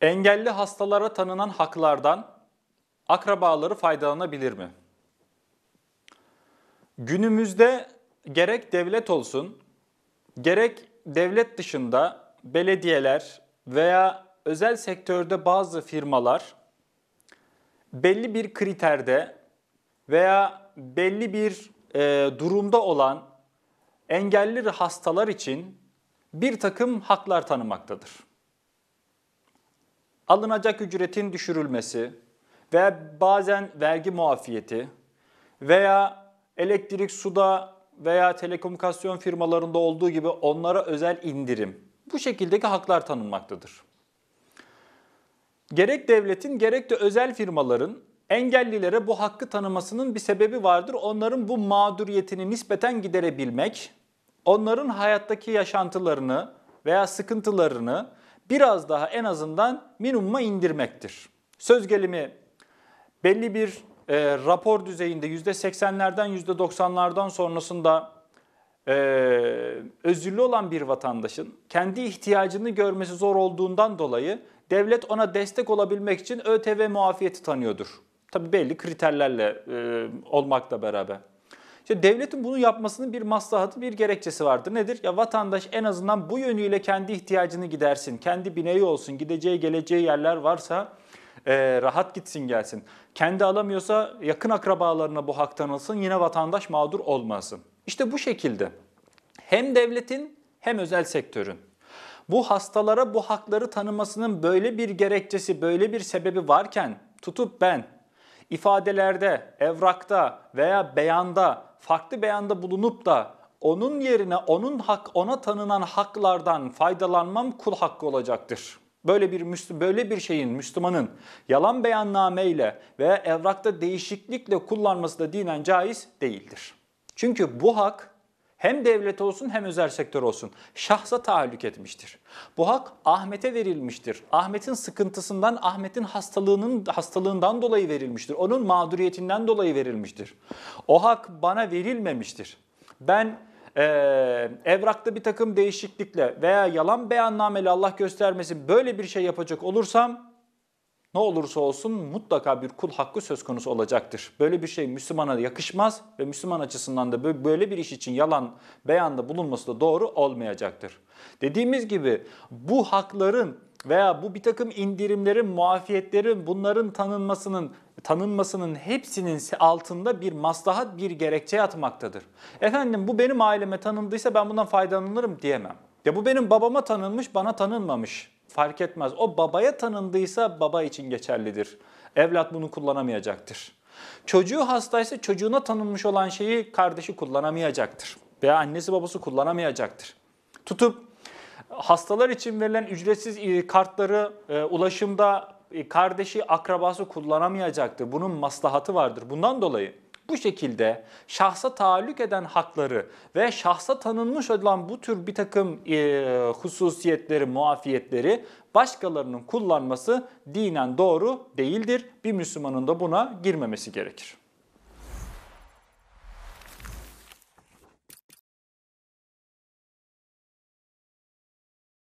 Engelli hastalara tanınan haklardan akrabaları faydalanabilir mi? Günümüzde gerek devlet olsun, gerek devlet dışında belediyeler veya özel sektörde bazı firmalar belli bir kriterde veya belli bir e, durumda olan engelli hastalar için bir takım haklar tanımaktadır alınacak ücretin düşürülmesi veya bazen vergi muafiyeti veya elektrik, suda veya telekomünikasyon firmalarında olduğu gibi onlara özel indirim. Bu şekildeki haklar tanınmaktadır. Gerek devletin gerek de özel firmaların engellilere bu hakkı tanımasının bir sebebi vardır. Onların bu mağduriyetini nispeten giderebilmek, onların hayattaki yaşantılarını veya sıkıntılarını biraz daha en azından minimuma indirmektir. Söz gelimi belli bir e, rapor düzeyinde %80'lerden %90'lardan sonrasında e, özürlü olan bir vatandaşın kendi ihtiyacını görmesi zor olduğundan dolayı devlet ona destek olabilmek için ÖTV muafiyeti tanıyordur. Tabi belli kriterlerle e, olmakla beraber. İşte devletin bunu yapmasının bir maslahatı, bir gerekçesi vardır. Nedir? Ya vatandaş en azından bu yönüyle kendi ihtiyacını gidersin. Kendi bineği olsun, gideceği, geleceği yerler varsa e, rahat gitsin gelsin. Kendi alamıyorsa yakın akrabalarına bu hak tanılsın, yine vatandaş mağdur olmasın. İşte bu şekilde hem devletin hem özel sektörün bu hastalara bu hakları tanımasının böyle bir gerekçesi, böyle bir sebebi varken tutup ben ifadelerde, evrakta veya beyanda farklı beyanda bulunup da onun yerine onun hak ona tanınan haklardan faydalanmam kul hakkı olacaktır. Böyle bir Müslü, böyle bir şeyin Müslümanın yalan beyanname veya evrakta değişiklikle kullanması da dinen caiz değildir. Çünkü bu hak hem devlet olsun hem özel sektör olsun şahsa tahallük etmiştir. Bu hak Ahmet'e verilmiştir. Ahmet'in sıkıntısından, Ahmet'in hastalığının hastalığından dolayı verilmiştir. Onun mağduriyetinden dolayı verilmiştir. O hak bana verilmemiştir. Ben e, evrakta bir takım değişiklikle veya yalan beyannameli Allah göstermesin böyle bir şey yapacak olursam ne olursa olsun mutlaka bir kul hakkı söz konusu olacaktır. Böyle bir şey Müslümana yakışmaz ve Müslüman açısından da böyle bir iş için yalan beyanda bulunması da doğru olmayacaktır. Dediğimiz gibi bu hakların veya bu bir takım indirimlerin, muafiyetlerin, bunların tanınmasının tanınmasının hepsinin altında bir maslahat, bir gerekçe yatmaktadır. Efendim bu benim aileme tanındıysa ben bundan faydalanırım diyemem. Ya bu benim babama tanınmış, bana tanınmamış fark etmez. O babaya tanındıysa baba için geçerlidir. Evlat bunu kullanamayacaktır. Çocuğu hastaysa çocuğuna tanınmış olan şeyi kardeşi kullanamayacaktır. Veya annesi babası kullanamayacaktır. Tutup hastalar için verilen ücretsiz e, kartları e, ulaşımda e, kardeşi, akrabası kullanamayacaktır. Bunun maslahatı vardır. Bundan dolayı bu şekilde şahsa taallük eden hakları ve şahsa tanınmış olan bu tür bir takım e, hususiyetleri, muafiyetleri başkalarının kullanması dinen doğru değildir. Bir Müslümanın da buna girmemesi gerekir.